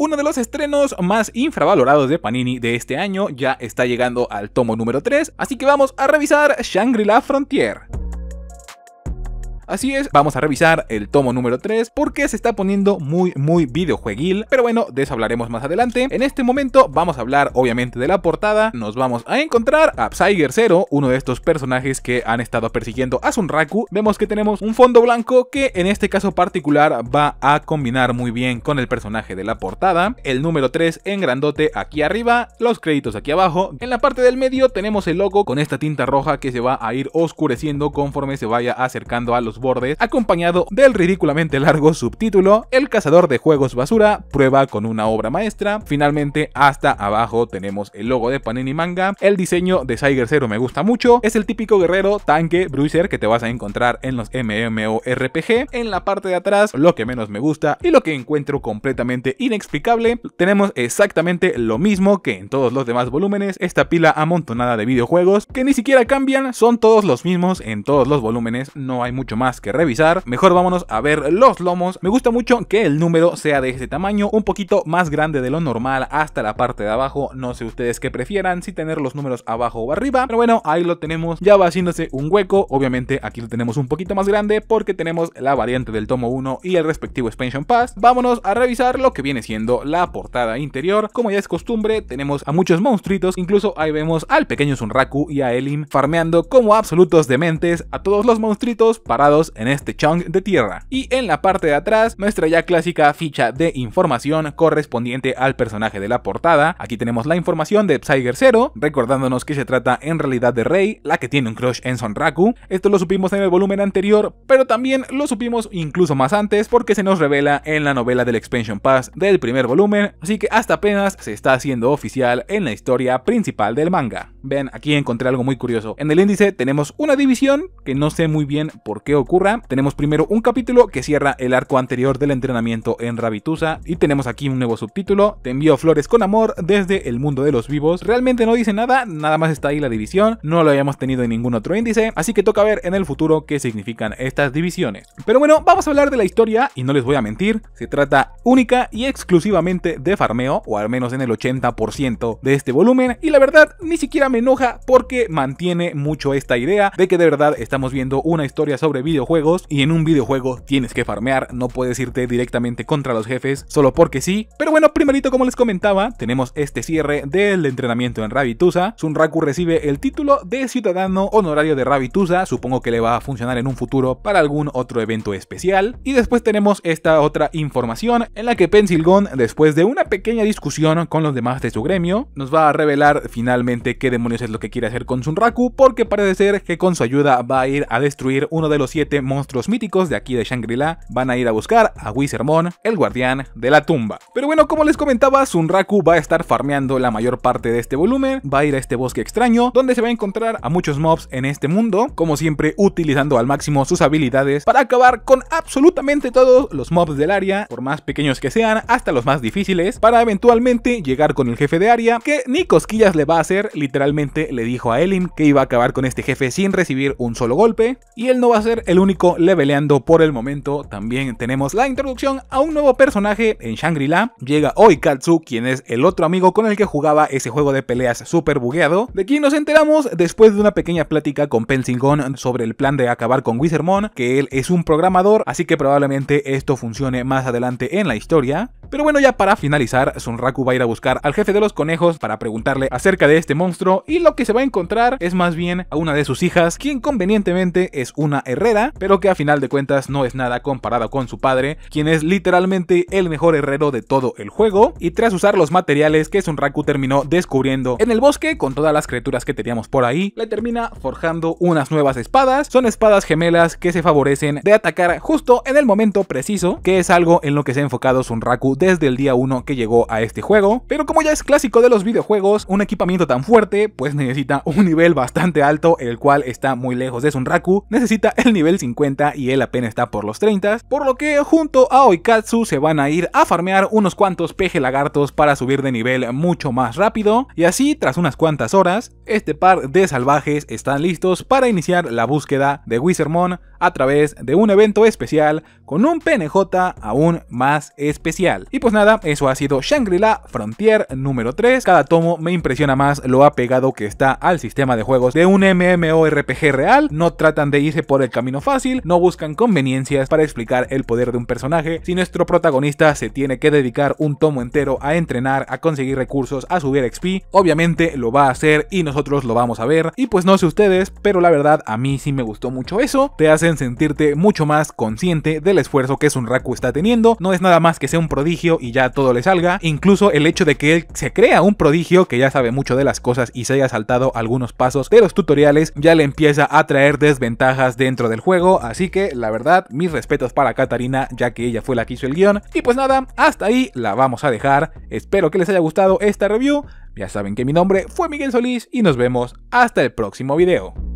Uno de los estrenos más infravalorados de Panini de este año ya está llegando al tomo número 3, así que vamos a revisar Shangri-La Frontier. Así es, vamos a revisar el tomo número 3 porque se está poniendo muy muy videojueguil, pero bueno, de eso hablaremos más adelante. En este momento vamos a hablar obviamente de la portada, nos vamos a encontrar a Psyger Zero, uno de estos personajes que han estado persiguiendo a Sunraku. Vemos que tenemos un fondo blanco que en este caso particular va a combinar muy bien con el personaje de la portada, el número 3 en grandote aquí arriba, los créditos aquí abajo, en la parte del medio tenemos el logo con esta tinta roja que se va a ir oscureciendo conforme se vaya acercando a los bordes, acompañado del ridículamente largo subtítulo El cazador de juegos basura prueba con una obra maestra. Finalmente, hasta abajo tenemos el logo de Panini Manga. El diseño de Siger Zero me gusta mucho. Es el típico guerrero, tanque, bruiser que te vas a encontrar en los MMORPG. En la parte de atrás, lo que menos me gusta y lo que encuentro completamente inexplicable, tenemos exactamente lo mismo que en todos los demás volúmenes. Esta pila amontonada de videojuegos que ni siquiera cambian, son todos los mismos en todos los volúmenes. No hay mucho más que revisar. Mejor vámonos a ver los lomos. Me gusta mucho que el número sea de ese tamaño, un poquito más grande de lo normal hasta la parte de abajo. No sé ustedes qué prefieran, si tener los números abajo o arriba. Pero bueno, ahí lo tenemos ya va haciéndose un hueco. Obviamente aquí lo tenemos un poquito más grande porque tenemos la variante del tomo 1 y el respectivo expansion pass. Vámonos a revisar lo que viene siendo la portada interior. Como ya es costumbre, tenemos a muchos monstruitos. Incluso ahí vemos al pequeño Sunraku y a elin farmeando como absolutos dementes a todos los monstruitos parados en este chunk de tierra. Y en la parte de atrás, nuestra ya clásica ficha de información correspondiente al personaje de la portada. Aquí tenemos la información de Psyger 0, recordándonos que se trata en realidad de Rey, la que tiene un crush en Sonraku. Esto lo supimos en el volumen anterior, pero también lo supimos incluso más antes porque se nos revela en la novela del Expansion Pass del primer volumen, así que hasta apenas se está haciendo oficial en la historia principal del manga. Ven, aquí encontré algo muy curioso. En el índice tenemos una división que no sé muy bien por qué ocurra. Tenemos primero un capítulo que cierra el arco anterior del entrenamiento en Rabitusa y tenemos aquí un nuevo subtítulo, Te envío flores con amor desde el mundo de los vivos. Realmente no dice nada, nada más está ahí la división, no lo habíamos tenido en ningún otro índice, así que toca ver en el futuro qué significan estas divisiones. Pero bueno, vamos a hablar de la historia y no les voy a mentir, se trata única y exclusivamente de farmeo, o al menos en el 80% de este volumen, y la verdad ni siquiera me enoja porque mantiene mucho esta idea de que de verdad estamos viendo una historia sobre videojuegos y en un videojuego tienes que farmear, no puedes irte directamente contra los jefes solo porque sí. Pero bueno, primerito como les comentaba, tenemos este cierre del entrenamiento en Rabitusa, Sunraku recibe el título de ciudadano honorario de Rabitusa, supongo que le va a funcionar en un futuro para algún otro evento especial. Y después tenemos esta otra información en la que Pensilgon, después de una pequeña discusión con los demás de su gremio, nos va a revelar finalmente qué demonios es lo que quiere hacer con Sunraku, porque parece ser que con su ayuda va a ir a destruir uno de los siete monstruos míticos de aquí de Shangri-La. Van a ir a buscar a Wisermon el guardián de la tumba. Pero bueno, como les comentaba, Sunraku va a estar farmeando la mayor parte de este volumen, va a ir a este bosque extraño, donde se va a encontrar a muchos mobs en este mundo, como siempre utilizando al máximo sus habilidades para acabar con absolutamente todos los mobs del área, por más pequeños que sean, hasta los más difíciles, para eventualmente llegar con el jefe de área, que ni cosquillas le va a hacer, literalmente le dijo a Elim que iba a acabar con este jefe sin recibir un solo golpe, y él no va a ser el único leveleando por el momento, también tenemos la introducción a un nuevo personaje en Shangri-La, llega Oikatsu, quien es el otro amigo con el que jugaba ese juego de peleas super bugueado, de quien nos enteramos después de una pequeña plática con Pensingon sobre el plan de acabar con Wizardmon, que él es un programa programador, así que probablemente esto funcione más adelante en la historia. Pero bueno, ya para finalizar, Sunraku va a ir a buscar al jefe de los conejos para preguntarle acerca de este monstruo y lo que se va a encontrar es más bien a una de sus hijas, quien convenientemente es una herrera, pero que a final de cuentas no es nada comparado con su padre, quien es literalmente el mejor herrero de todo el juego, y tras usar los materiales que Sunraku terminó descubriendo en el bosque con todas las criaturas que teníamos por ahí, le termina forjando unas nuevas espadas, son espadas gemelas que se favorecen de atacar justo en el momento preciso, que es algo en lo que se ha enfocado Sunraku desde el día 1 que llegó a este juego, pero como ya es clásico de los videojuegos, un equipamiento tan fuerte pues necesita un nivel bastante alto, el cual está muy lejos de Sunraku, necesita el nivel 50 y él apenas está por los 30, por lo que junto a Oikatsu se van a ir a farmear unos cuantos peje lagartos para subir de nivel mucho más rápido, y así tras unas cuantas horas, este par de salvajes están listos para iniciar la búsqueda de Wizardmon a través de un evento especial con un PNJ aún más especial. Y pues nada, eso ha sido Shangri-La Frontier número 3. Cada tomo me impresiona más lo apegado que está al sistema de juegos de un MMORPG real. No tratan de irse por el camino fácil, no buscan conveniencias para explicar el poder de un personaje. Si nuestro protagonista se tiene que dedicar un tomo entero a entrenar, a conseguir recursos, a subir XP, obviamente lo va a hacer y nosotros lo vamos a ver. Y pues no sé ustedes, pero la verdad a mí sí me gustó mucho eso. Te hacen sentirte mucho más consciente del esfuerzo que Sunraku está teniendo. No es nada más que sea un prodigio y ya todo le salga, incluso el hecho de que él se crea un prodigio que ya sabe mucho de las cosas y se haya saltado algunos pasos de los tutoriales ya le empieza a traer desventajas dentro del juego, así que la verdad mis respetos para Katarina ya que ella fue la que hizo el guión y pues nada, hasta ahí la vamos a dejar, espero que les haya gustado esta review, ya saben que mi nombre fue Miguel Solís y nos vemos hasta el próximo video.